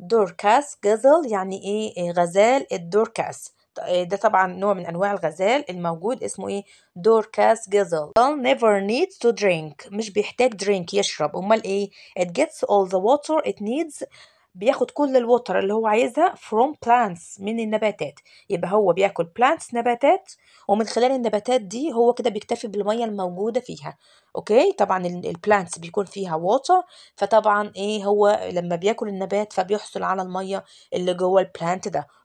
دوركاس جزل يعني ايه, إيه، غزال الدوركاس إيه، ده طبعا نوع من انواع الغزال الموجود اسمه ايه دوركاس جزل never needs to drink مش بيحتاج drink يشرب امال ايه it gets all the water it needs بياخد كل الوتر اللي هو عايزها from plants من النباتات يبقى هو بياكل plants نباتات ومن خلال النباتات دي هو كده بيكتفي بالميه الموجوده فيها اوكي طبعا plants بيكون فيها ووتر فطبعا ايه هو لما بياكل النبات فبيحصل على الميه اللي جوه plant ده